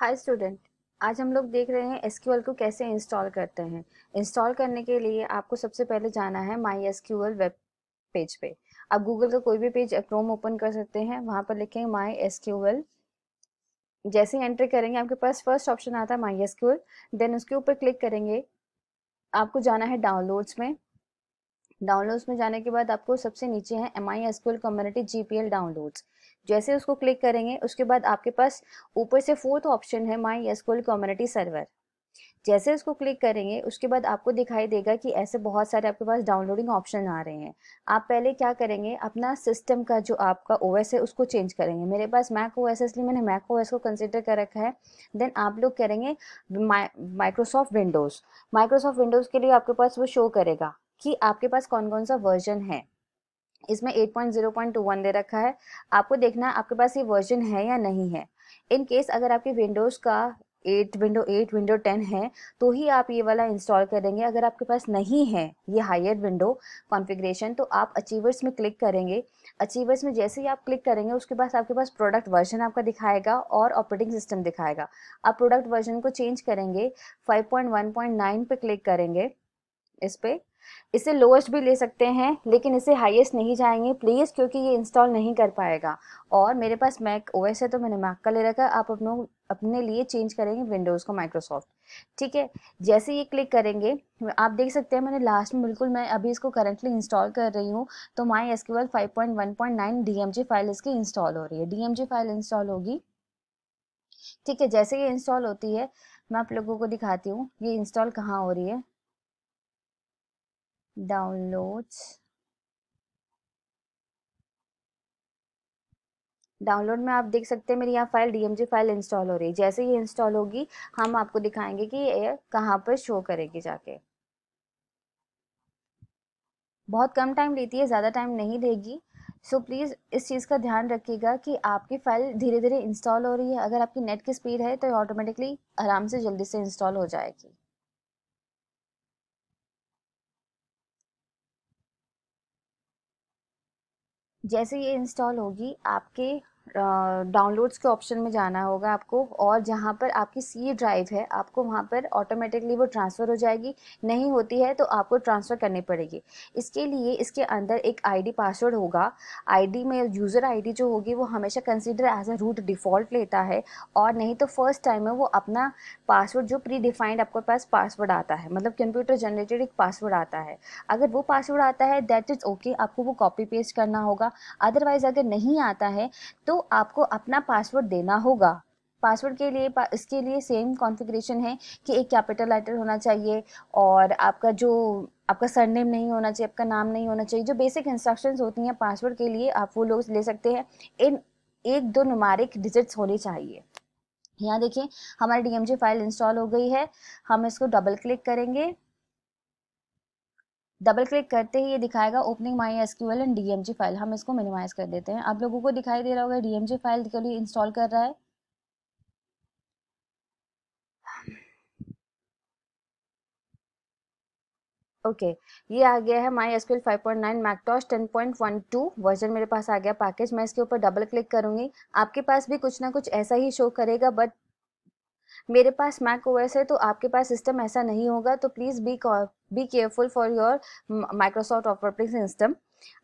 hi student आज हम लोग देख रहे हैं एस को कैसे इंस्टॉल करते हैं इंस्टॉल करने के लिए आपको सबसे पहले जाना है माई एस वेब पेज पे आप गूगल का कोई भी पेज क्रोम ओपन कर सकते हैं वहाँ पर लिखेंगे माई एस जैसे ही एंट्री करेंगे आपके पास फर्स्ट ऑप्शन आता है माई एस देन उसके ऊपर क्लिक करेंगे आपको जाना है डाउनलोड्स में डाउनलोड्स में जाने के बाद आपको सबसे नीचे है M I SQL community G P L downloads जैसे उसको क्लिक करेंगे उसके बाद आपके पास ऊपर से फोर्थ ऑप्शन है माई एसक्यूएल कम्युनिटी सर्वर जैसे उसको क्लिक करेंगे उसके बाद आपको दिखाई देगा कि ऐसे बहुत सारे आपके पास डाउनलोडिंग ऑप्शन आ रहे हैं आप पहले क्या करेंगे अपना सिस्टम का जो आपका ओएस है उसको चेंज करेंगे मेरे पास मैक ओएस है इसलिए मैंने मैक ओएस को कंसिडर कर रखा है देन आप लोग करेंगे माइक्रोसॉफ्ट विंडोज़ माइक्रोसॉफ्ट विंडोज़ के लिए आपके पास वो शो करेगा कि आपके पास कौन कौन सा वर्जन है इसमें 8.0.21 दे रखा है आपको देखना है आपके पास ये वर्जन है या नहीं है इन केस अगर आपके विंडोज़ का eight window eight window ten है तो ही आप ये वाला इंस्टॉल करेंगे अगर आपके पास नहीं है ये हायर विंडो कॉन्फ़िगरेशन तो आप अचीवर्स में क्लिक करेंगे अचीवर्स में जैसे ही आप क्लिक करेंगे उसके पास आपके पास प्रोडक्ट वर्जन आपका दिखाएगा और ऑपरेटिंग सिस्टम दिखाएगा आप प्रोडक्ट वर्जन को चेंज करेंगे फाइव पे क्लिक करेंगे इस पर इसे लोएस्ट भी ले सकते हैं लेकिन इसे हाईएस्ट नहीं जाएंगे प्लीज़ क्योंकि ये इंस्टॉल नहीं कर पाएगा और मेरे पास मैक ओएस है तो मैंने मैक का ले रखा है आप अपनों अपने लिए चेंज करेंगे विंडोज़ को माइक्रोसॉफ्ट ठीक है जैसे ये क्लिक करेंगे आप देख सकते हैं मैंने लास्ट में बिल्कुल मैं अभी इसको करंटली इंस्टॉल कर रही हूँ तो my S Q five point one point nine G file इसकी इंस्टॉल हो रही है डी जी फाइल इंस्टॉल होगी ठीक है जैसे ये इंस्टॉल होती है मैं आप लोगों को दिखाती हूँ ये इंस्टॉल कहाँ हो रही है डाउनलोड्स डाउनलोड में आप देख सकते हैं मेरी यहाँ फाइल डीएमजी फाइल इंस्टॉल हो रही है जैसे ये इंस्टॉल होगी हम आपको दिखाएंगे कि ये कहाँ पर शो करेगी जाके बहुत कम टाइम लेती है ज़्यादा टाइम नहीं देगी सो so, प्लीज़ इस चीज़ का ध्यान रखिएगा कि आपकी फ़ाइल धीरे धीरे इंस्टॉल हो रही है अगर आपकी नेट की स्पीड है तो ऑटोमेटिकली आराम से जल्दी से इंस्टॉल हो जाएगी जैसे ये इंस्टॉल होगी आपके डाउनलोड्स के ऑप्शन में जाना होगा आपको और जहाँ पर आपकी सी ड्राइव है आपको वहाँ पर ऑटोमेटिकली वो ट्रांसफ़र हो जाएगी नहीं होती है तो आपको ट्रांसफ़र करनी पड़ेगी इसके लिए इसके अंदर एक आईडी पासवर्ड होगा आईडी में यूज़र आईडी जो होगी वो हमेशा consider as a root default लेता है और नहीं तो फर्स्ट टाइम में वो अपना पासवर्ड जो प्री डिफाइंड आपके पास पासवर्ड आता है मतलब कंप्यूटर जनरेटेड एक पासवर्ड आता है अगर वो पासवर्ड आता है दैट इज़ ओके आपको वो कॉपी पेस्ट करना होगा अदरवाइज़ अगर नहीं आता है तो तो आपको अपना पासवर्ड देना होगा पासवर्ड के लिए पा, इसके लिए सेम कॉन्फ़िगरेशन है कि एक कैपिटल लेटर होना चाहिए और आपका जो आपका सरनेम नहीं होना चाहिए आपका नाम नहीं होना चाहिए जो बेसिक इंस्ट्रक्शंस होती हैं पासवर्ड के लिए आप वो लोग ले सकते हैं इन एक दो नुमारिक डिजिट्स होने चाहिए यहाँ देखिए हमारी डी फाइल इंस्टॉल हो गई है हम इसको डबल क्लिक करेंगे डबल क्लिक करते ही ये दिखाएगा opening my S Q L and D M G file हम इसको मिनिमाइज कर देते हैं आप लोगों को दिखाई दे रहा होगा डी एम जी फाइल के लिए इंस्टॉल कर रहा है ओके okay, ये आ गया है my S Q L five point nine macOS ten point one two version मेरे पास आ गया पैकेज मैं इसके ऊपर डबल क्लिक करूंगी आपके पास भी कुछ ना कुछ ऐसा ही शो करेगा बट मेरे पास मैक ओएस है तो आपके पास सिस्टम ऐसा नहीं होगा तो please be be careful for your Microsoft operating system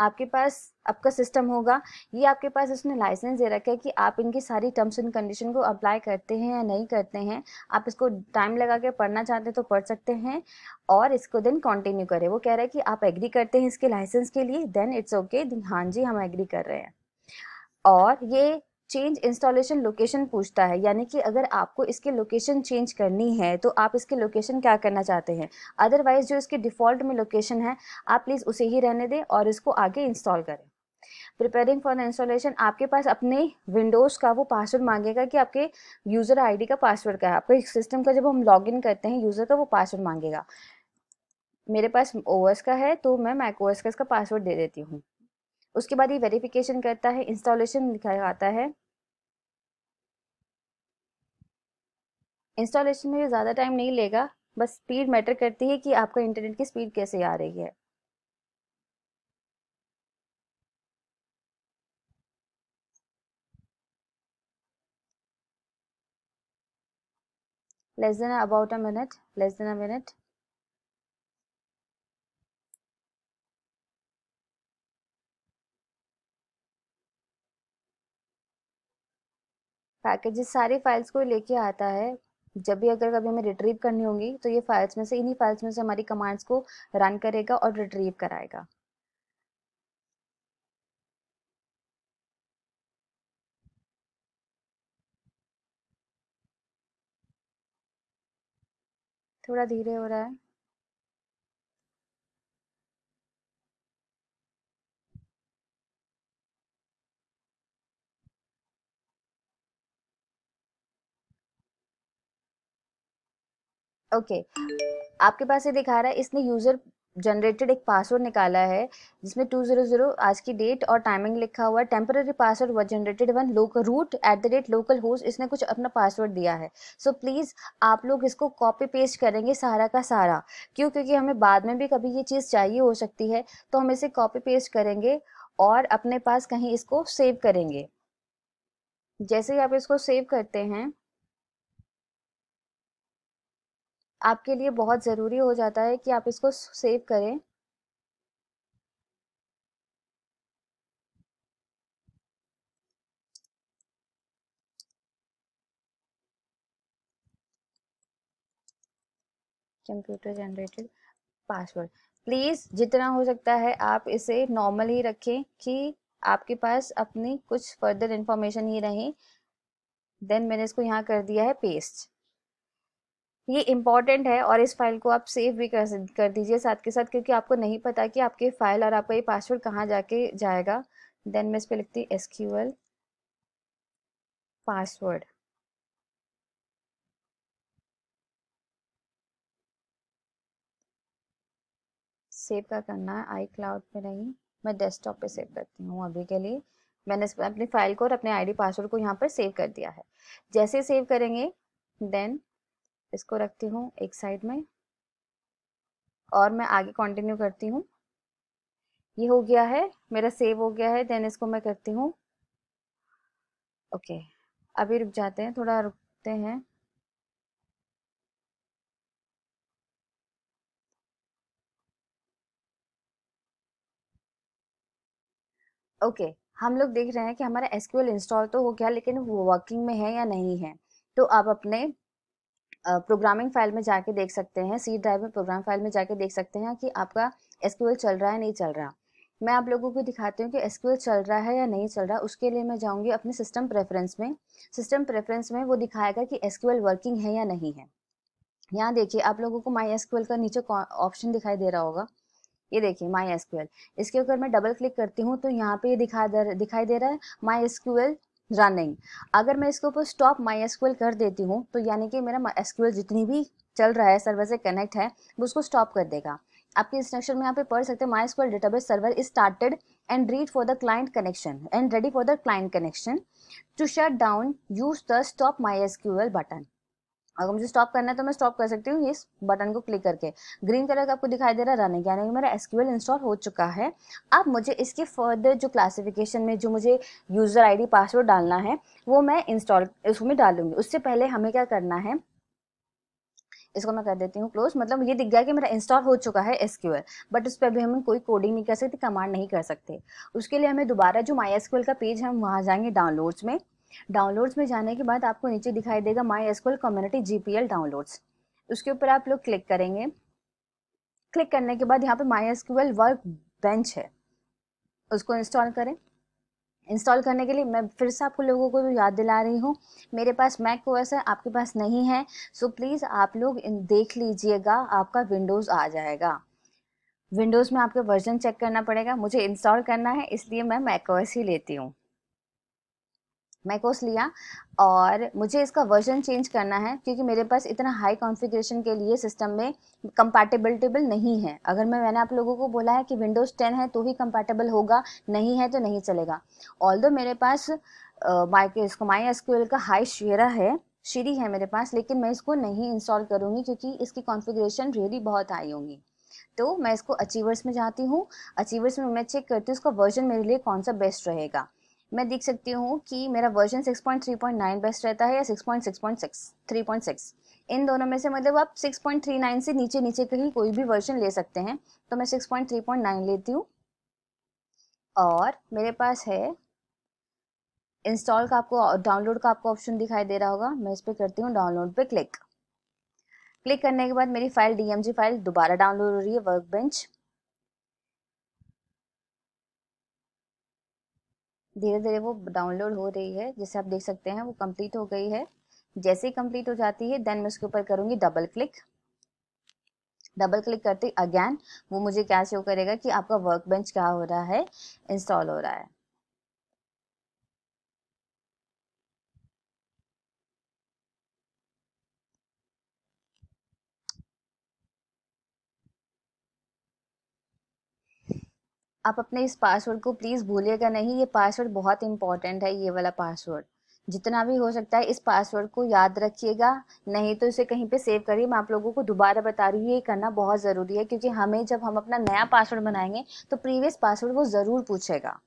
आपके पास आपका सिस्टम होगा ये आपके पास उसने लाइसेंस दे रखा है कि आप इनकी सारी टर्म्स एंड कंडीशन को अप्लाई करते हैं या नहीं करते हैं आप इसको टाइम लगा के पढ़ना चाहते हैं तो पढ़ सकते हैं और इसको देन कंटिन्यू करें वो कह रहा है कि आप एग्री करते हैं इसके लाइसेंस के लिए देन इट्स ओके हाँ जी हम एग्री कर रहे हैं और ये चेंज इंस्टॉलेशन लोकेशन पूछता है यानी कि अगर आपको इसकी लोकेशन चेंज करनी है तो आप इसकी लोकेशन क्या करना चाहते हैं अदरवाइज जो इसके डिफ़ॉल्ट में लोकेशन है आप प्लीज़ उसे ही रहने दें और इसको आगे इंस्टॉल करें प्रिपेयरिंग फॉर इंस्टॉलेशन आपके पास अपने विंडोज़ का वो पासवर्ड मांगेगा कि आपके यूज़र डी का पासवर्ड क्या है आपके सिस्टम का जब हम इन करते हैं यूज़र का वो पासवर्ड मांगेगा मेरे पास ओ का है तो मैं मैक ओ का इसका पासवर्ड दे देती हूँ उसके बाद ये वेरिफिकेशन करता है इंस्टॉलेशन दिखाता है इंस्टॉलेशन में ज़्यादा टाइम नहीं लेगा बस स्पीड मैटर करती है कि आपका इंटरनेट की स्पीड कैसे आ रही है less than about a minute less than a minute packages सारी फाइल्स को लेके आता है जब भी अगर कभी हमें रिट्रीव करनी होगी तो ये फाइल्स में से इन्हीं फाइल्स में से हमारी कमांड्स को रन करेगा और रिट्रीव कराएगा थोड़ा धीरे हो रहा है ओके आपके पास ये दिखा रहा है इसने यूज़र जनरेटेड एक पासवर्ड निकाला है जिसमें टू जीरो जीरो आज की डेट और टाइमिंग लिखा हुआ है temporary password were generated one local root at the rate local host इसने कुछ अपना पासवर्ड दिया है सो so, प्लीज़ आप लोग इसको कॉपी पेस्ट करेंगे सारा का सारा क्यों क्योंकि हमें बाद में भी कभी ये चीज़ चाहिए हो सकती है तो हम इसे कॉपी पेस्ट करेंगे और अपने पास कहीं इसको सेव करेंगे जैसे ही आप इसको सेव करते हैं आपके लिए बहुत ज़रूरी हो जाता है कि आप इसको सेव करें कंप्यूटर जनरेटेड पासवर्ड प्लीज़ जितना हो सकता है आप इसे नॉर्मल ही रखें कि आपके पास अपनी कुछ फर्दर इंफॉर्मेशन ही रहे देन मैंने इसको यहाँ कर दिया है पेस्ट ये इम्पॉर्टेंट है और इस फाइल को आप सेव भी कर कर दीजिए साथ के साथ क्योंकि आपको नहीं पता कि आपके फाइल और आपका ये पासवर्ड कहाँ जाके जाएगा देन मैं इस पर लिखती S Q L password save का करना है आई क्लाउड पे नहीं मैं डेस्कटॉप पे सेव करती हूँ अभी के लिए मैंने अपनी फाइल को और अपने आईडी पासवर्ड को यहाँ पर सेव कर दिया है जैसे सेव करेंगे देन इसको रखती हूँ एक साइड में और मैं आगे कंटिन्यू करती हूँ ये हो गया है मेरा सेव हो गया है देन इसको मैं करती हूँ ओके अभी रुक जाते हैं थोड़ा रुकते हैं ओके okay, हम लोग देख रहे हैं कि हमारा एसक्यूएल इंस्टॉल तो हो गया लेकिन वो वर्किंग में है या नहीं है तो आप अपने प्रोग्रामिंग फाइल में जाके देख सकते हैं सी ड्राइव में प्रोग्राम फाइल में जाके देख सकते हैं कि आपका एसक्यूएल चल रहा है नहीं चल रहा मैं आप लोगों को दिखाती हूँ कि एसक्यूएल चल रहा है या नहीं चल रहा उसके लिए मैं जाऊँगी अपने सिस्टम प्रेफरेंस में सिस्टम प्रेफरेंस में वो दिखाएगा कि एसक्यूएल वर्किंग है या नहीं है यहाँ देखिए आप लोगों को माई एसक्यूएल का नीचे ऑप्शन दिखाई दे रहा होगा ये देखिए माई एसक्यूएल इसके ऊपर मैं डबल क्लिक करती हूँ तो यहाँ पे ये दिखा दे दिखाई दे रहा है माई एसक्यूएल रनिंग अगर मैं इसके ऊपर स्टॉप माई एसक्यूएल कर देती हूँ तो यानी कि मेरा एसक्यूएल जितनी भी चल रहा है सर्वर से कनेक्ट है वो उसको स्टॉप कर देगा आपके इंस्ट्रक्शन में यहाँ पे पढ़ सकते हैं my SQL database server is started and read for the client connection and ready for the client connection to shut down use the stop my SQL button अगर मुझे स्टॉप करना है तो मैं स्टॉप कर सकती हूँ इस बटन को क्लिक करके ग्रीन कलर का आपको दिखाई दे रहा है रनिंग यानी कि मेरा एसक्यूएल इंस्टॉल हो चुका है अब मुझे इसके फर्दर जो क्लासिफिकेशन में जो मुझे यूज़र आईडी पासवर्ड डालना है वो मैं इंस्टॉल उसमें डालूंगी उससे पहले हमें क्या करना है इसको मैं कर देती हूँ क्लोज मतलब ये दिख गया कि मेरा इंस्टॉल हो चुका है एसक्यूएल बट उस पर भी हम कोई कोडिंग नहीं कर सकते कमांड नहीं कर सकते उसके लिए हमें दोबारा जो माई एसक्यूएल का पेज है हम वहाँ जाएंगे डाउनलोड्स में डाउनलोड्स में जाने के बाद आपको नीचे दिखाई देगा my sequel community GPL downloads उसके ऊपर आप लोग क्लिक करेंगे क्लिक करने के बाद यहाँ पे माई एसक्यूएल वर्क बेंच है उसको इंस्टॉल करें इंस्टॉल करने के लिए मैं फिर से आपको लोगों को याद दिला रही हूँ मेरे पास मैक ओएस है आपके पास नहीं है सो प्लीज़ आप लोग देख लीजिएगा आपका विंडोज़ आ जाएगा विंडोज़ में आपके वर्जन चेक करना पड़ेगा मुझे इंस्टॉल करना है इसलिए मैं मैक ओएस ही लेती हूँ मैं कोर्स लिया और मुझे इसका वर्जन चेंज करना है क्योंकि मेरे पास इतना हाई कॉन्फ़िगरेशन के लिए सिस्टम में कंपैटिबिलिटेबल नहीं है अगर मैं मैंने आप लोगों को बोला है कि विंडोज़ 10 है तो ही कंपैटिबल होगा नहीं है तो नहीं चलेगा ऑल दो मेरे पास माइक इसको माई एस का हाई शेरा है शीरी है मेरे पास लेकिन मैं इसको नहीं इंस्टॉल करूँगी क्योंकि इसकी कॉन्फ़िगरेशन रियली बहुत हाई होंगी तो मैं इसको अचीवर्स में जाती हूँ अचीवर्स में मैं चेक करती हूँ उसका वर्जन मेरे लिए कौन सा बेस्ट रहेगा मैं देख सकती हूँ कि मेरा वर्जन 6.3.9 बेस्ट रहता है या 6.6.6 3.6 इन दोनों में से मतलब आप 6.39 से नीचे नीचे कहीं कोई भी वर्जन ले सकते हैं तो मैं 6.3.9 लेती हूँ और मेरे पास है इंस्टॉल का आपको डाउनलोड का आपको ऑप्शन दिखाई दे रहा होगा मैं इस पर करती हूँ डाउनलोड पे क्लिक क्लिक करने के बाद मेरी फाइल डी फाइल दोबारा डाउनलोड हो रही है वर्क बेंच धीरे धीरे वो डाउनलोड हो रही है जैसे आप देख सकते हैं वो कंप्लीट हो गई है जैसे ही कंप्लीट हो जाती है देन मैं उसके ऊपर करूँगी डबल क्लिक डबल क्लिक करते अगेन वो मुझे क्या शो करेगा कि आपका वर्क बेंच क्या हो रहा है इंस्टॉल हो रहा है आप अपने इस पासवर्ड को प्लीज़ भूलिएगा नहीं ये पासवर्ड बहुत इंपॉर्टेंट है ये वाला पासवर्ड जितना भी हो सकता है इस पासवर्ड को याद रखिएगा नहीं तो इसे कहीं पे सेव करिए मैं आप लोगों को दोबारा बता रही हूँ ये करना बहुत ज़रूरी है क्योंकि हमें जब हम अपना नया पासवर्ड बनाएंगे तो प्रीवियस पासवर्ड वो ज़रूर पूछेगा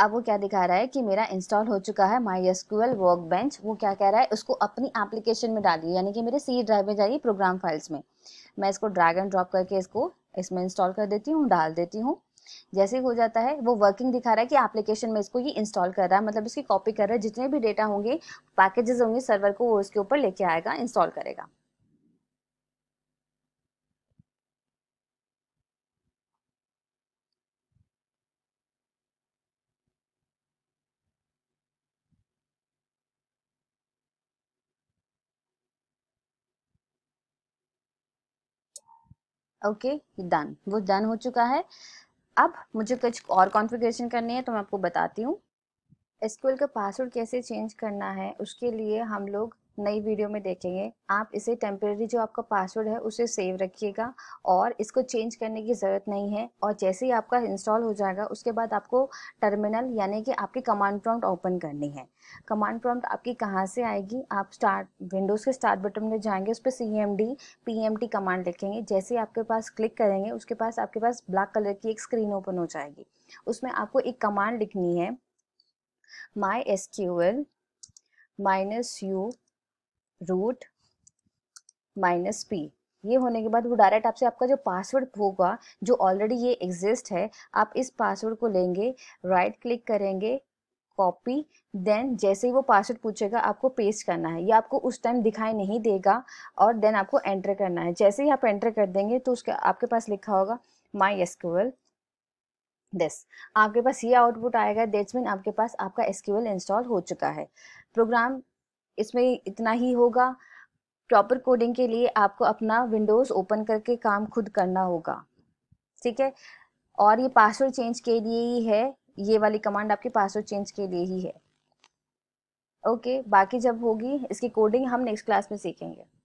अब वो क्या दिखा रहा है कि मेरा इंस्टॉल हो चुका है my S QL workbench वो क्या कह रहा है उसको अपनी एप्लीकेशन में डालिए यानी कि मेरे सी ड्राइव में जाइए प्रोग्राम फाइल्स में मैं इसको ड्रैग एंड ड्रॉप करके इसको इसमें इंस्टॉल कर देती हूँ डाल देती हूँ जैसे ही हो जाता है वो वर्किंग दिखा रहा है कि एप्लीकेशन में इसको ये इंस्टॉल कर रहा है मतलब इसकी कॉपी कर रहा है जितने भी डेटा होंगे पैकेजेस होंगे सर्वर को वो इसके ऊपर लेके आएगा इंस्टॉल करेगा ओके डन वो डन हो चुका है अब मुझे कुछ और कॉन्फ़िगरेशन करनी है तो मैं आपको बताती हूँ एसक्यूएल का पासवर्ड कैसे चेंज करना है उसके लिए हम लोग नई वीडियो में देखेंगे आप इसे टेम्परेरी जो आपका पासवर्ड है उसे सेव रखिएगा और इसको चेंज करने की ज़रूरत नहीं है और जैसे ही आपका इंस्टॉल हो जाएगा उसके बाद आपको टर्मिनल यानी कि आपकी कमांड प्रॉम्प्ट ओपन करनी है कमांड प्रॉम्प्ट आपकी कहाँ से आएगी आप स्टार्ट विंडोज़ के स्टार्ट बटन में जाएंगे उस पर C M D P M T command लिखेंगे जैसे ही आपके पास क्लिक करेंगे उसके पास आपके पास ब्लैक कलर की एक स्क्रीन ओपन हो जाएगी उसमें आपको एक कमांड लिखनी है my S Q L minus U root minus P ये होने के बाद वो डायरेक्ट आपसे आपका जो पासवर्ड होगा जो ऑलरेडी ये एग्जिस्ट है आप इस पासवर्ड को लेंगे राइट right क्लिक करेंगे कॉपी देन जैसे ही वो पासवर्ड पूछेगा आपको पेस्ट करना है या आपको उस टाइम दिखाई नहीं देगा और देन आपको एंटर करना है जैसे ही आप एंटर कर देंगे तो उसके आपके पास लिखा होगा माई एसक्यूएल दिस आपके पास ये आउटपुट आएगा दैट्स मीन आपके पास आपका एसक्यूएल इंस्टॉल हो चुका है प्रोग्राम इसमें इतना ही होगा प्रॉपर कोडिंग के लिए आपको अपना विंडोज़ ओपन करके काम खुद करना होगा ठीक है और ये पासवर्ड चेंज के लिए ही है ये वाली कमांड आपके पासवर्ड चेंज के लिए ही है ओके बाकी जब होगी इसकी कोडिंग हम नेक्स्ट क्लास में सीखेंगे